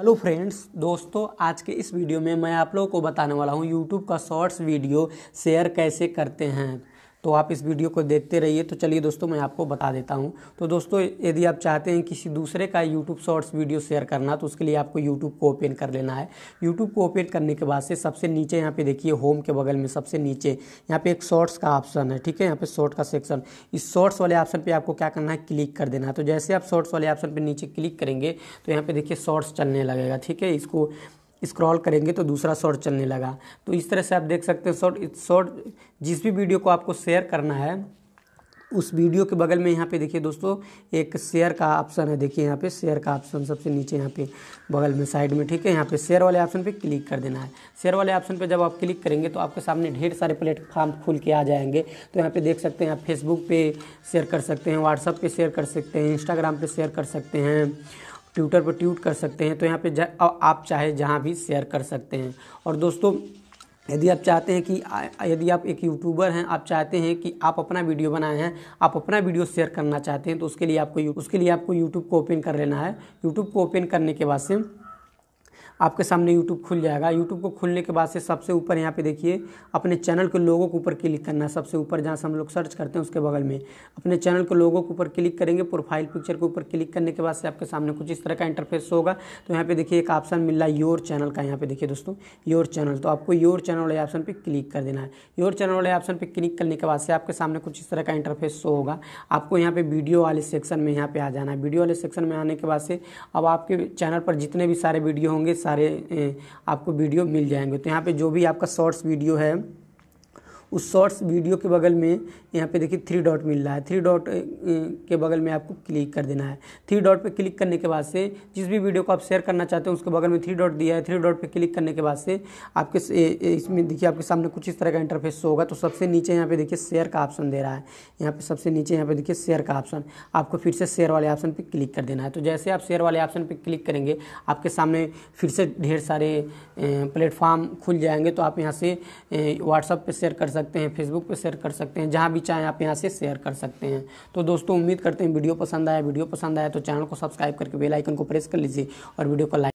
hello friends दोस्तों आज के इस वीडियो में मैं आप लोगों को बताने वाला हूँ यूट्यूब का शॉर्ट्स वीडियो शेयर कैसे करते हैं तो आप इस वीडियो को देखते रहिए तो चलिए दोस्तों मैं आपको बता देता हूँ तो दोस्तों यदि आप चाहते हैं किसी दूसरे का यूट्यूब शॉर्ट्स वीडियो शेयर करना तो उसके लिए आपको यूट्यूब को ओपन कर लेना है यूट्यूब को ओपन करने के बाद से सबसे नीचे यहाँ पे देखिए होम के बगल में सबसे नीचे यहाँ पे एक शॉर्ट्स का ऑप्शन है ठीक है यहाँ पे शॉर्ट का सेक्शन इस शॉर्ट्स वाले ऑप्शन पर आपको क्या करना है क्लिक कर देना है तो जैसे आप शॉर्ट्स वाले ऑप्शन पर नीचे क्लिक करेंगे तो यहाँ पर देखिए शॉर्ट्स चलने लगेगा ठीक है इसको स्क्रॉल करेंगे तो दूसरा शॉर्ट चलने लगा तो इस तरह से आप देख सकते हैं शॉर्ट शॉर्ट जिस भी वीडियो को आपको शेयर करना है उस वीडियो के बगल में यहाँ पे देखिए दोस्तों एक शेयर का ऑप्शन है देखिए यहाँ पे शेयर का ऑप्शन सबसे नीचे यहाँ पे बगल में साइड में ठीक है यहाँ पे शेयर वाले ऑप्शन पे क्लिक कर देना है शेयर वाले ऑप्शन पे जब आप क्लिक करेंगे तो आपके सामने ढेर सारे प्लेटफॉर्म खुल के आ जाएंगे तो यहाँ पे देख सकते हैं आप फेसबुक पे शेयर कर सकते हैं व्हाट्सअप पर शेयर कर सकते हैं इंस्टाग्राम पर शेयर कर सकते हैं ट्विटर पर ट्वीट कर सकते हैं तो यहाँ पे आप चाहे जहाँ भी शेयर कर सकते हैं और दोस्तों यदि आप चाहते हैं कि यदि आप एक यूट्यूबर हैं आप चाहते हैं कि आप अपना वीडियो बनाए हैं आप अपना वीडियो शेयर करना चाहते हैं तो उसके लिए आपको उसके लिए आपको यूट्यूब को ओपन कर लेना है यूट्यूब को ओपन करने के बाद से आपके सामने यूट्यूब खुल जाएगा यूट्यूब को खुलने के बाद से सबसे ऊपर यहाँ पे देखिए अपने चैनल के लोगों के ऊपर क्लिक करना है सबसे ऊपर जहाँ से हम लोग सर्च करते हैं उसके बगल में अपने चैनल के लोगों के ऊपर क्लिक करेंगे प्रोफाइल पिक्चर के ऊपर क्लिक करने के बाद से आपके सामने कुछ इस तरह का इंटरफेस होगा तो यहाँ पे देखिए एक ऑप्शन मिल रहा है योर चैनल का यहाँ पे देखिए दोस्तों योर चैनल तो आपको योर चैनल वाले ऑप्शन पर क्लिक कर देना है योर चैनल वाले ऑप्शन पर क्लिक करने के बाद से आपके सामने कुछ इस तरह का इंटरफेस शो होगा आपको यहाँ पे वीडियो वाले सेक्शन में यहाँ पे आ जाना है वीडियो वाले सेक्शन में आने के बाद से अब आपके चैनल पर जितने भी सारे वीडियो होंगे सारे आपको वीडियो मिल जाएंगे तो यहाँ पे जो भी आपका शॉर्ट्स वीडियो है उस शॉर्ट्स वीडियो के बगल में यहाँ पे देखिए थ्री डॉट मिल रहा है थ्री डॉट के बगल में आपको क्लिक कर देना है थ्री डॉट पे क्लिक करने के बाद से जिस भी वीडियो को आप शेयर करना चाहते हैं उसके बगल में थ्री डॉट दिया है थ्री डॉट पे क्लिक करने के बाद से आपके इसमें देखिए आपके सामने कुछ इस तरह का इंटरफेस होगा तो सबसे नीचे यहाँ पे देखिए शेयर का ऑप्शन दे रहा है यहाँ पर सबसे नीचे यहाँ पे देखिए शेयर का ऑप्शन आपको फिर से शेयर वाले ऑप्शन पर क्लिक कर देना है तो जैसे आप शेयर वाले ऑप्शन पर क्लिक करेंगे आपके सामने फिर से ढेर सारे प्लेटफॉर्म खुल जाएंगे तो आप यहाँ से व्हाट्सअप पर शेयर कर सकते सकते हैं फेसबुक पर शेयर कर सकते हैं जहाँ भी चाहें आप यहाँ से शेयर कर सकते हैं तो दोस्तों उम्मीद करते हैं वीडियो पसंद आया वीडियो पसंद आया तो चैनल को सब्सक्राइब करके बेल आइकन को प्रेस कर लीजिए और वीडियो को लाइक